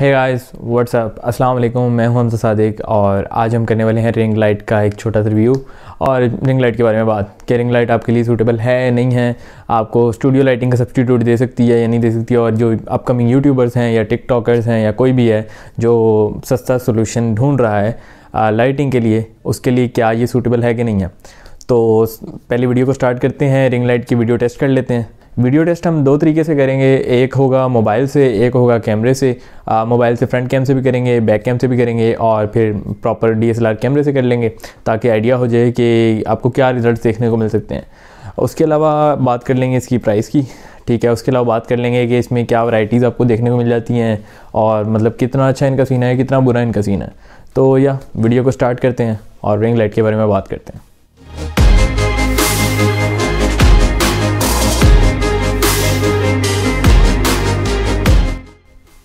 है guys what's up अस्सलाम वालेकुम मैं हूं हमजा सादिक और आज हम करने वाले हैं रिंग लाइट का एक छोटा सा रिव्यू और रिंग लाइट के बारे में बात कि रिंग लाइट आपके लिए सूटेबल है नहीं है आपको स्टूडियो लाइटिंग का सब्सटीट्यूट दे सकती है या नहीं दे सकती है और जो अपकमिंग यूट्यूबर्स हैं या टिकटॉकर्स हैं या कोई भी है जो सस्ता सोल्यूशन ढूँढ रहा है लाइटिंग के लिए उसके लिए क्या ये सूटेबल है कि नहीं है तो पहले वीडियो को स्टार्ट करते हैं रिंग लाइट की वीडियो टेस्ट कर लेते हैं वीडियो टेस्ट हम दो तरीके से करेंगे एक होगा मोबाइल से एक होगा कैमरे से मोबाइल से फ्रंट कैम से भी करेंगे बैक कैम से भी करेंगे और फिर प्रॉपर डीएसएलआर कैमरे से कर लेंगे ताकि आइडिया हो जाए कि आपको क्या रिज़ल्ट देखने को मिल सकते हैं उसके अलावा बात कर लेंगे इसकी प्राइस की ठीक है उसके अलावा बात कर लेंगे कि इसमें क्या वैराइटीज़ आपको देखने को मिल जाती हैं और मतलब कितना अच्छा इनका सीन है कितना बुरा इनका सीन है तो या वीडियो को स्टार्ट करते हैं और रिंग लाइट के बारे में बात करते हैं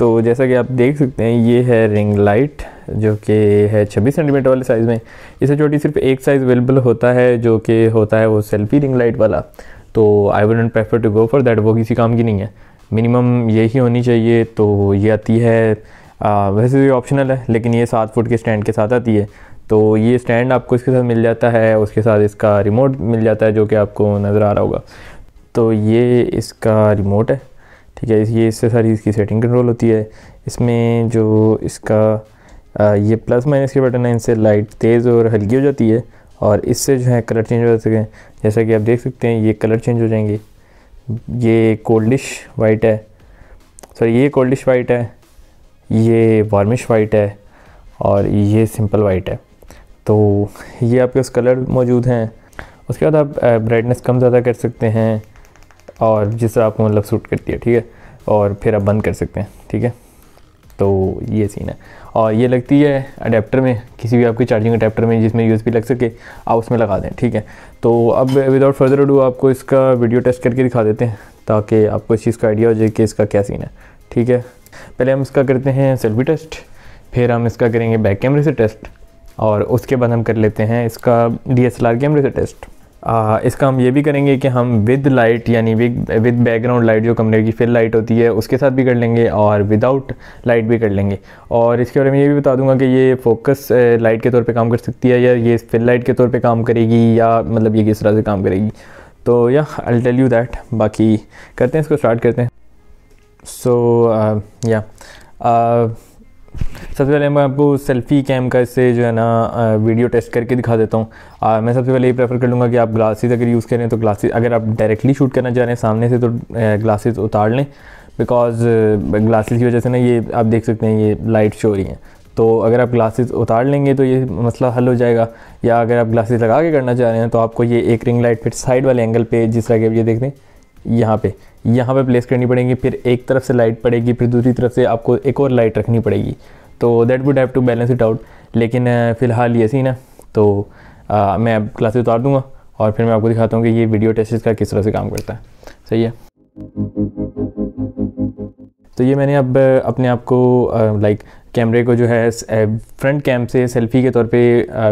तो जैसा कि आप देख सकते हैं ये है रिंग लाइट जो कि है 26 सेंटीमीटर वाले साइज़ में इससे छोटी सिर्फ एक साइज़ अवेलेबल होता है जो कि होता है वो सेल्फी रिंग लाइट वाला तो I not prefer to go for that वो किसी काम की नहीं है मिनिमम यही होनी चाहिए तो ये आती है आ, वैसे भी ऑप्शनल है लेकिन ये सात फुट के स्टैंड के साथ आती है तो ये स्टैंड आपको इसके साथ मिल जाता है उसके साथ इसका रिमोट मिल जाता है जो कि आपको नज़र आ रहा होगा तो ये इसका रिमोट है ठीक है ये इससे सारी इसकी सेटिंग कंट्रोल होती है इसमें जो इसका ये प्लस माइनस के बटन है इनसे लाइट तेज़ और हल्की हो जाती है और इससे जो है कलर चेंज हो जा सकें जैसा कि आप देख सकते हैं ये कलर चेंज हो जाएंगे ये कोल्डिश वाइट है सॉरी ये कोल्डिश वाइट है ये वार्मिश वाइट है और ये सिंपल वाइट है तो ये आपके उस कलर मौजूद हैं उसके बाद आप ब्राइटनेस कम ज़्यादा कर सकते हैं और जिस तरह आपको मतलब सूट करती है ठीक है और फिर आप बंद कर सकते हैं ठीक है तो ये सीन है और ये लगती है अडेप्टर में किसी भी आपके चार्जिंग अडेप्टर में जिसमें यू लग सके आप उसमें लगा दें ठीक है तो अब विदाउट फर्दर डू आपको इसका वीडियो टेस्ट करके दिखा देते हैं ताकि आपको इस चीज़ का आइडिया हो जाए कि इसका क्या सीन है ठीक है पहले हम इसका करते हैं सेल्फी टेस्ट फिर हम इसका करेंगे बैक कैमरे से टेस्ट और उसके बाद हम कर लेते हैं इसका डी कैमरे से टेस्ट आ, इसका हम ये भी करेंगे कि हम विद लाइट यानी विद बैकग्राउंड लाइट जो कमरे की फिल लाइट होती है उसके साथ भी कर लेंगे और विदाउट लाइट भी कर लेंगे और इसके बारे में ये भी बता दूंगा कि ये फोकस लाइट के तौर पे काम कर सकती है या ये फिल लाइट के तौर पे काम करेगी या मतलब ये किस तरह से काम करेगी तो या आई टेल यू दैट बाकी करते हैं इसको स्टार्ट करते हैं सो या uh, uh, सबसे पहले मैं आपको सेल्फी कैम का इससे जो है ना वीडियो टेस्ट करके दिखा देता हूँ मैं सबसे पहले ये प्रेफर कर लूँगा कि आप ग्लासेस अगर यूज़ करें तो ग्लासेस अगर आप डायरेक्टली शूट करना चाह रहे हैं सामने से तो ग्लासेस उतार लें बिकॉज ग्लासेस की वजह से ना ये आप देख सकते हैं ये लाइट शो रही हैं तो अगर आप ग्लासेस उतार लेंगे तो ये मसला हल हो जाएगा या अगर आप ग्लासेस लगा के करना चाह रहे हैं तो आपको ये एक रिंग लाइट फिर साइड वाले एंगल पे जिस तरह के आप ये देख रहे हैं यहाँ पे यहाँ पे प्लेस करनी पड़ेगी फिर एक तरफ से लाइट पड़ेगी फिर दूसरी तरफ से आपको एक और लाइट रखनी पड़ेगी तो that would have to balance it out लेकिन फ़िलहाल ये सीन है तो आ, मैं अब क्लासेस उतार दूँगा और फिर मैं आपको दिखाता हूँ कि ये वीडियो टेस्ट का किस तरह से काम करता है सही है तो ये मैंने अब अपने आप को लाइक कैमरे को जो है फ्रंट कैम से सेल्फी के तौर पे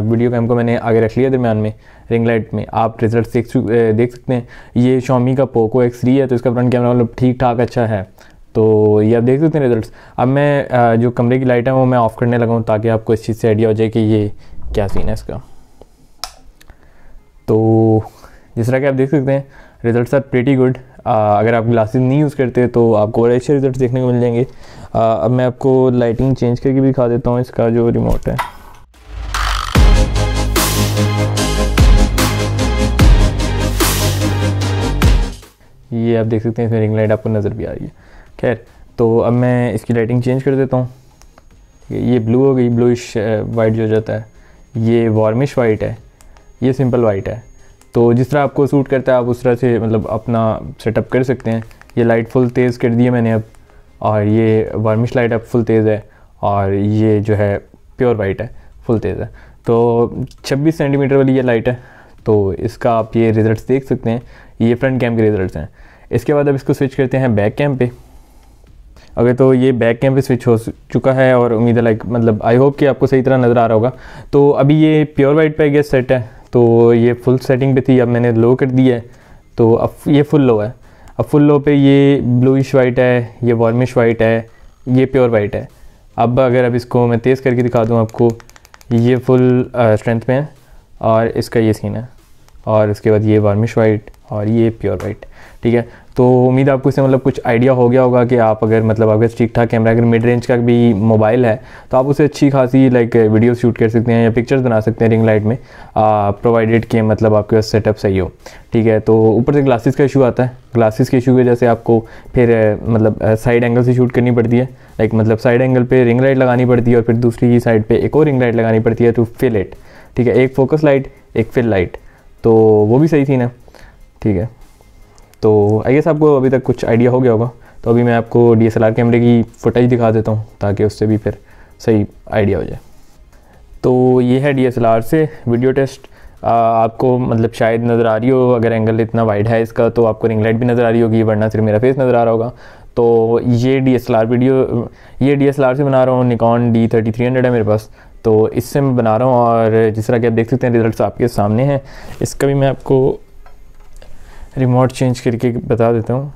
वीडियो कैम को मैंने आगे रख लिया दरमियान में रिंग लाइट में आप रिजल्ट देख देख सकते हैं ये शॉमी का पोको एक्स थ्री है तो इसका फ्रंट कैमरा मतलब ठीक ठाक अच्छा है तो ये आप देख सकते हैं रिजल्ट्स अब मैं जो कमरे की लाइट है वो मैं ऑफ़ करने लगा हूँ ताकि आपको इस चीज़ से आइडिया हो जाए कि ये क्या सीन है इसका तो जिस तरह के आप देख सकते हैं रिजल्ट आर प्रेटी गुड अगर आप ग्लासेस नहीं यूज़ करते तो आपको और अच्छे रिजल्ट देखने को मिल जाएंगे अब मैं आपको लाइटिंग चेंज करके भी दिखा देता हूँ इसका जो रिमोट है ये आप देख सकते हैं इसमें रिंग लाइट आपको नज़र भी आ रही है खैर तो अब मैं इसकी लाइटिंग चेंज कर देता हूँ ये ब्लू हो गई ब्लूइश वाइट जो हो जाता है ये वार्मिश वाइट है ये सिंपल वाइट है तो जिस तरह आपको सूट करता है आप उस तरह से मतलब अपना सेटअप कर सकते हैं ये लाइट फुल तेज़ कर दी है मैंने अब और ये वार्मिश लाइट अब फुल तेज़ है और ये जो है प्योर वाइट है फुल तेज़ है तो 26 सेंटीमीटर वाली ये लाइट है तो इसका आप ये रिज़ल्ट देख सकते हैं ये फ्रंट कैम के रिज़ल्ट हैं इसके बाद अब इसको स्विच करते हैं बैक कैम पर अगर तो ये बैक कैम पे स्विच हो चुका है और उम्मीद है लाइक मतलब आई होप कि आपको सही तरह नज़र आ रहा होगा तो अभी ये प्योर वाइट पे गैस सेट है तो ये फुल सेटिंग पे थी अब मैंने लो कर दिया है तो अब ये फुल लो है अब फुल लो पे ये ब्लूइश वाइट है ये वार्मिश वाइट है ये प्योर वाइट है अब अगर अब इसको मैं तेज़ करके दिखा दूँ आपको ये फुल स्ट्रेंथ में है और इसका ये सीन है और इसके बाद ये वार्मिश वाइट और ये प्योर वाइट ठीक है तो उम्मीद आपको इससे मतलब कुछ आइडिया हो गया होगा कि आप अगर मतलब अगर ठीक ठाक कैमरा अगर मिड रेंज का भी मोबाइल है तो आप उसे अच्छी खासी लाइक वीडियो शूट कर सकते हैं या पिक्चर्स बना सकते हैं रिंग लाइट में प्रोवाइडेड के मतलब आपके पास सेटअप सही हो ठीक है तो ऊपर से ग्लासेस का इशू आता है ग्लासेस के इशू की वजह से आपको फिर मतलब साइड एंगल से शूट करनी पड़ती है लाइक मतलब साइड एंगल पर रिंग लाइट लगानी पड़ती है और फिर दूसरी साइड पर एक और रिंग लाइट लगानी पड़ती है टू फिल इट ठीक है एक फोकस लाइट एक फिल लाइट तो वो भी सही थी ना ठीक है तो आई गेस आपको अभी तक कुछ आइडिया हो गया होगा तो अभी मैं आपको डी कैमरे की फुटेज दिखा देता हूँ ताकि उससे भी फिर सही आइडिया हो जाए तो ये है डी से वीडियो टेस्ट आ, आपको मतलब शायद नज़र आ रही हो अगर एंगल इतना वाइड है इसका तो आपको रिंग लाइट भी नज़र आ रही होगी वरना सिर्फ मेरा फेस नज़र आ रहा होगा तो ये डी वीडियो ये डी से बना रहा हूँ Nikon D thirty three hundred है मेरे पास तो इससे मैं बना रहा हूँ और जिस तरह कि आप देख सकते हैं रिज़ल्ट आपके सामने हैं इसका भी मैं आपको रिमोट चेंज करके बता देता हूँ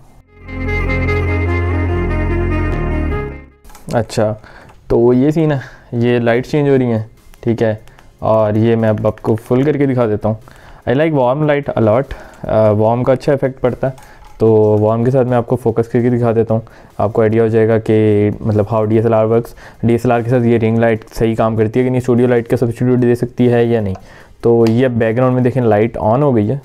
अच्छा तो ये सीन है ये लाइट चेंज हो रही हैं ठीक है और ये मैं अब आपको फुल करके दिखा देता हूँ I like warm light a lot warm का अच्छा इफेक्ट पड़ता है तो वार्म के साथ मैं आपको फोकस करके दिखा देता हूँ आपको आइडिया हो जाएगा कि मतलब how D S L R works D S L R के साथ ये रिंग लाइट सही काम करती है कि नहीं स्टूडियो लाइट का सब्सिट्यूट दे सकती है या नहीं तो ये बैकग्राउंड में देखें लाइट ऑन हो गई है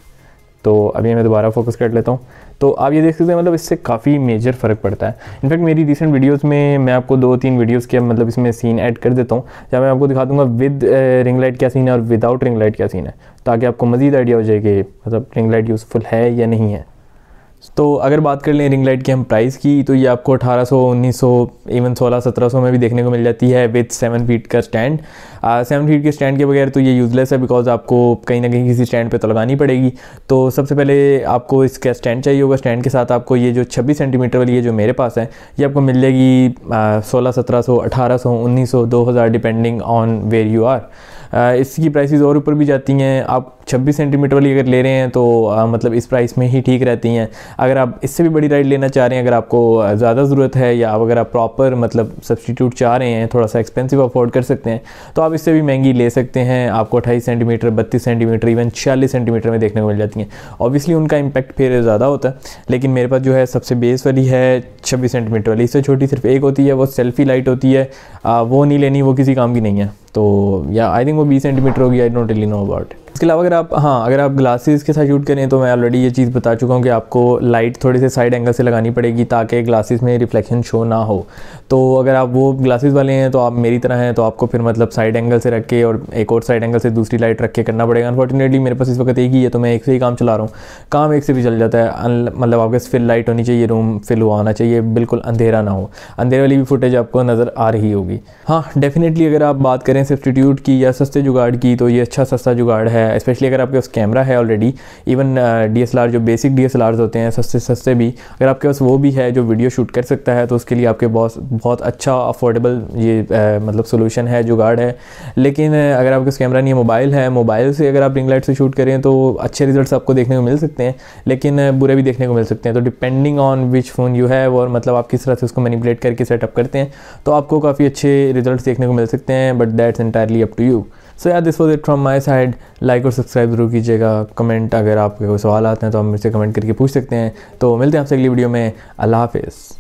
तो अभी मैं दोबारा फोकस कर लेता हूँ तो आप ये देख सकते हैं मतलब इससे काफ़ी मेजर फ़र्क पड़ता है इनफैक्ट मेरी रिसेंट वीडियोस में मैं आपको दो तीन वीडियोस के मतलब इसमें सीन ऐड कर देता हूँ जहाँ मैं आपको दिखा दूँगा विद रिंग लाइट क्या सीन है और विदाउट रिंग लाइट क्या सीन है ताकि आपको मज़ीद आइडिया हो जाए कि मतलब रिंग लाइट यूज़फुल है या नहीं है तो अगर बात कर लें रिंग लाइट की हम प्राइस की तो ये आपको 1800, 1900, इवन 16, 1700 में भी देखने को मिल जाती है विथ सेवन फीट का स्टैंड सेवन फीट के स्टैंड के बगैर तो ये यूज़लेस है बिकॉज आपको कहीं ना कहीं किसी स्टैंड पे तो लगानी पड़ेगी तो सबसे पहले आपको इसका स्टैंड चाहिए होगा स्टैंड के साथ आपको ये जो छब्बीस सेंटीमीटर वाली है जो मेरे पास है ये आपको मिल जाएगी सोलह सत्रह सौ अठारह सौ उन्नीस सौ दो हज़ार depending on where you are इसकी प्राइसेस और ऊपर भी जाती हैं आप 26 सेंटीमीटर वाली अगर ले रहे हैं तो आ, मतलब इस प्राइस में ही ठीक रहती हैं अगर आप इससे भी बड़ी राइड लेना चाह रहे हैं अगर आपको ज़्यादा ज़रूरत है या अगर आप प्रॉपर मतलब सब्सटीट्यूट चाह रहे हैं थोड़ा सा एक्सपेंसिव अफोर्ड कर सकते हैं तो आप इससे भी महंगी ले सकते हैं आपको अट्ठाईस सेंटीमीटर बत्तीस सेंटीमीटर इवन छियालीस सेंटीमीटर में देखने को मिल जाती हैं ऑब्वियसली उनका इम्पैक्ट फिर ज़्यादा होता है लेकिन मेरे पास जो है सबसे बेस वाली है छब्बीस सेंटीमीटर वाली इससे छोटी सिर्फ एक होती है वो सेल्फ़ी लाइट होती है आ, वो नहीं लेनी वो किसी काम की नहीं है तो या आई थिंक वो बीस सेंटीमीटर होगी I don't really know about इसके अलावा अगर आप हाँ अगर आप ग्लासेस के साथ शूट करें तो मैं ऑलरेडी ये चीज़ बता चुका हूँ कि आपको लाइट थोड़े से साइड एंगल से लगानी पड़ेगी ताकि ग्लासेस में रिफ्लेक्शन शो ना हो तो अगर आप वो ग्लासेस वाले हैं तो आप मेरी तरह हैं तो आपको फिर मतलब साइड एंगल से रख के और एक और साइड एंगल से दूसरी लाइट रख के करना पड़ेगा अनफॉर्चुनेटली मेरे पास इस वक्त एक ही है तो मैं एक से ही काम चला रहा हूँ काम एक से भी चल जाता है मतलब आपके फिल लाइट होनी चाहिए रूम फिल हुआ होना चाहिए बिल्कुल अंधेरा ना हो अंधेरे वाली भी फुटेज आपको नज़र आ रही होगी हाँ डेफिनेटली अगर आप बात करें सब्सटीट्यूट की या सस्ते जुगाड़ की तो ये अच्छा सस्ता जुगाड़ है स्पेशली अगर आपके पास कैमरा है ऑलरेडी इवन डी जो बेसिक डी होते हैं सस्ते सस्ते भी अगर आपके पास वो भी है जो वीडियो शूट कर सकता है तो उसके लिए आपके बहुत बहुत अच्छा अफोर्डेबल ये आ, uh, मतलब सोल्यूशन है जुगाड़ है लेकिन uh, अगर आपके पास कैमरा नहीं है मोबाइल है मोबाइल से अगर आप रिंग लाइट से शूट करें तो अच्छे रिजल्ट आपको देखने को मिल सकते हैं लेकिन uh, बुरे भी देखने को मिल सकते हैं तो depending on which phone you have और मतलब आप किस तरह से उसको मैनिपुलेट करके सेटअप करते हैं तो आपको काफ़ी अच्छे रिजल्ट देखने को मिल सकते हैं but that's entirely up to you so yeah this was it from my side like और सब्सक्राइब जरूर कीजिएगा कमेंट अगर आपके कोई सवाल आते हैं तो हम मुझसे कमेंट करके पूछ सकते हैं तो मिलते हैं आपसे अगली वीडियो में अल्लाह हाफिज़